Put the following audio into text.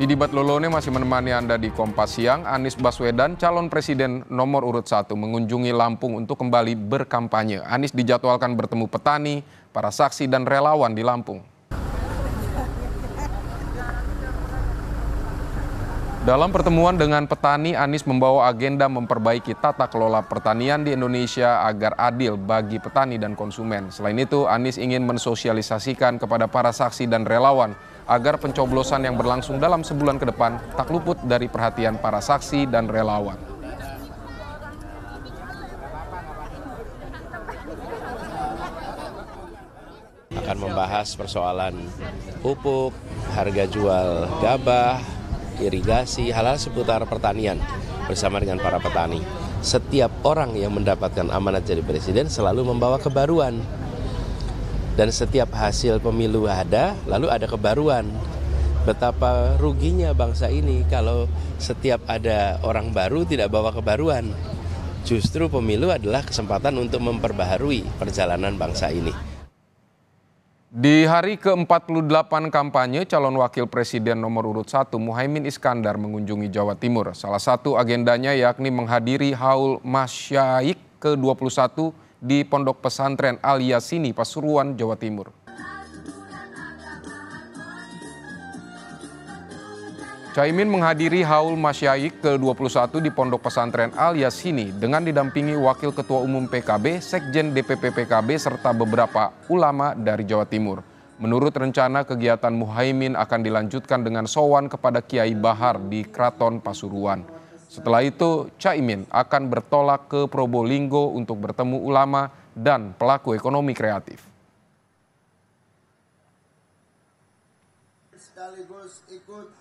debat Lolone masih menemani Anda di Kompas Siang. Anies Baswedan, calon presiden nomor urut satu, mengunjungi Lampung untuk kembali berkampanye. Anies dijadwalkan bertemu petani, para saksi, dan relawan di Lampung. Dalam pertemuan dengan petani, Anies membawa agenda memperbaiki tata kelola pertanian di Indonesia agar adil bagi petani dan konsumen. Selain itu, Anies ingin mensosialisasikan kepada para saksi dan relawan agar pencoblosan yang berlangsung dalam sebulan ke depan tak luput dari perhatian para saksi dan relawan. Akan membahas persoalan pupuk, harga jual gabah, irigasi, hal-hal seputar pertanian bersama dengan para petani. Setiap orang yang mendapatkan amanat jadi presiden selalu membawa kebaruan dan setiap hasil pemilu ada, lalu ada kebaruan. Betapa ruginya bangsa ini kalau setiap ada orang baru tidak bawa kebaruan. Justru pemilu adalah kesempatan untuk memperbaharui perjalanan bangsa ini. Di hari ke-48 kampanye, calon wakil presiden nomor urut 1 Muhaimin Iskandar mengunjungi Jawa Timur. Salah satu agendanya yakni menghadiri haul masyaik ke-21 di Pondok Pesantren Al Yasini, Pasuruan, Jawa Timur. Caimin menghadiri haul masyaik ke-21 di Pondok Pesantren Al Yasini dengan didampingi Wakil Ketua Umum PKB, Sekjen DPP PKB, serta beberapa ulama dari Jawa Timur. Menurut rencana, kegiatan Muhaimin akan dilanjutkan dengan sowan kepada Kiai Bahar di Kraton Pasuruan. Setelah itu, Caimin akan bertolak ke Probolinggo untuk bertemu ulama dan pelaku ekonomi kreatif. Sekaligus ikut